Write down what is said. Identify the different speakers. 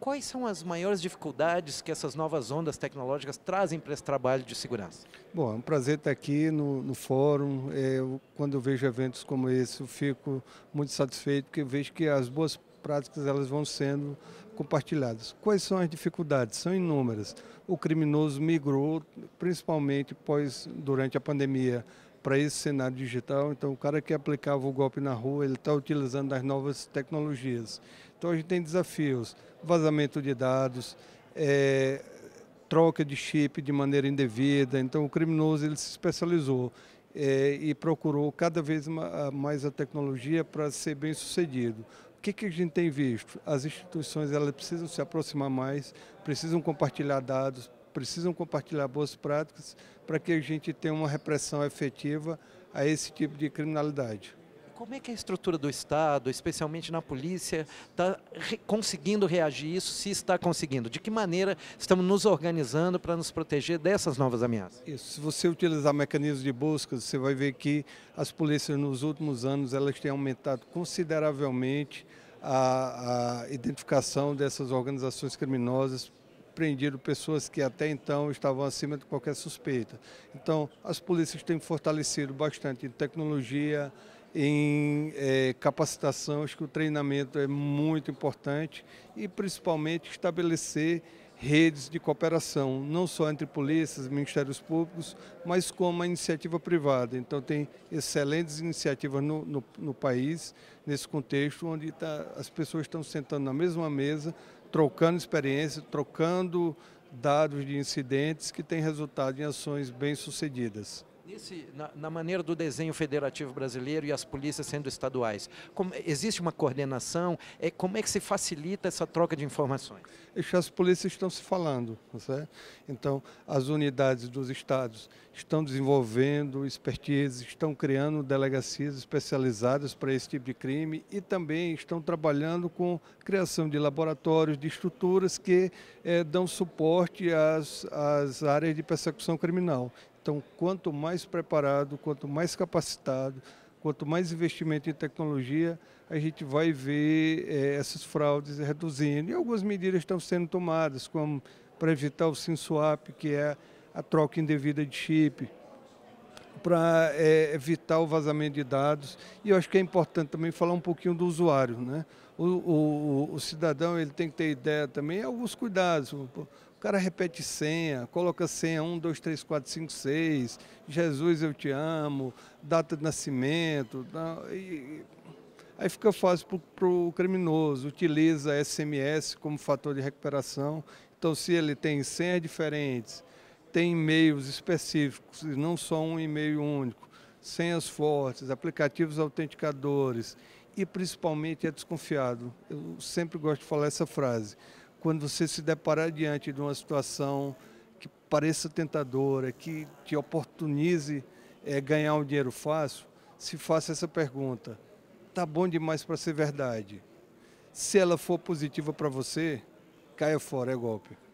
Speaker 1: quais são as maiores dificuldades que essas novas ondas tecnológicas trazem para esse trabalho de segurança?
Speaker 2: Bom, é um prazer estar aqui no, no fórum. É, eu, quando eu vejo eventos como esse, eu fico muito satisfeito porque eu vejo que as boas práticas elas vão sendo compartilhadas. Quais são as dificuldades? São inúmeras. O criminoso migrou, principalmente pois durante a pandemia, para esse cenário digital. Então, o cara que aplicava o golpe na rua, ele está utilizando as novas tecnologias. Então, a gente tem desafios, vazamento de dados, é, troca de chip de maneira indevida. Então, o criminoso ele se especializou é, e procurou cada vez mais a tecnologia para ser bem sucedido. O que, que a gente tem visto? As instituições elas precisam se aproximar mais, precisam compartilhar dados, precisam compartilhar boas práticas para que a gente tenha uma repressão efetiva a esse tipo de criminalidade.
Speaker 1: Como é que a estrutura do Estado, especialmente na polícia, está re conseguindo reagir a isso, se está conseguindo? De que maneira estamos nos organizando para nos proteger dessas novas ameaças?
Speaker 2: Isso. Se você utilizar mecanismos de busca, você vai ver que as polícias nos últimos anos elas têm aumentado consideravelmente a, a identificação dessas organizações criminosas apreendido pessoas que até então estavam acima de qualquer suspeita. Então, as polícias têm fortalecido bastante em tecnologia, em é, capacitação, acho que o treinamento é muito importante e principalmente estabelecer redes de cooperação, não só entre polícias, ministérios públicos, mas como a iniciativa privada. Então tem excelentes iniciativas no, no, no país, nesse contexto, onde tá, as pessoas estão sentando na mesma mesa, trocando experiência, trocando dados de incidentes que têm resultado em ações bem-sucedidas.
Speaker 1: Nesse, na, na, maneira do desenho federativo brasileiro e as polícias sendo estaduais, como, existe uma coordenação? É, como é que se facilita essa troca de informações? As polícias estão se falando. Tá certo? Então, as unidades dos
Speaker 2: estados estão desenvolvendo expertise, estão criando delegacias especializadas para esse tipo de crime e também estão trabalhando com criação de laboratórios, de estruturas que é, dão suporte às, às áreas de persecução criminal. Então, quanto mais preparado, quanto mais capacitado, quanto mais investimento em tecnologia, a gente vai ver é, essas fraudes reduzindo. E algumas medidas estão sendo tomadas, como para evitar o SIM swap, que é a troca indevida de chip, para é, evitar o vazamento de dados. E eu acho que é importante também falar um pouquinho do usuário. Né? O, o, o cidadão ele tem que ter ideia também, alguns cuidados. O cara repete senha, coloca senha 1, 2, 3, 4, 5, 6, Jesus eu te amo, data de nascimento. Tá? E, aí fica fácil para o criminoso, utiliza SMS como fator de recuperação. Então, se ele tem senhas diferentes, tem e-mails específicos e não só um e-mail único, senhas fortes, aplicativos autenticadores e principalmente é desconfiado. Eu sempre gosto de falar essa frase. Quando você se deparar diante de uma situação que pareça tentadora, que te oportunize é, ganhar um dinheiro fácil, se faça essa pergunta: tá bom demais para ser verdade? Se ela for positiva para você, caia fora, é golpe.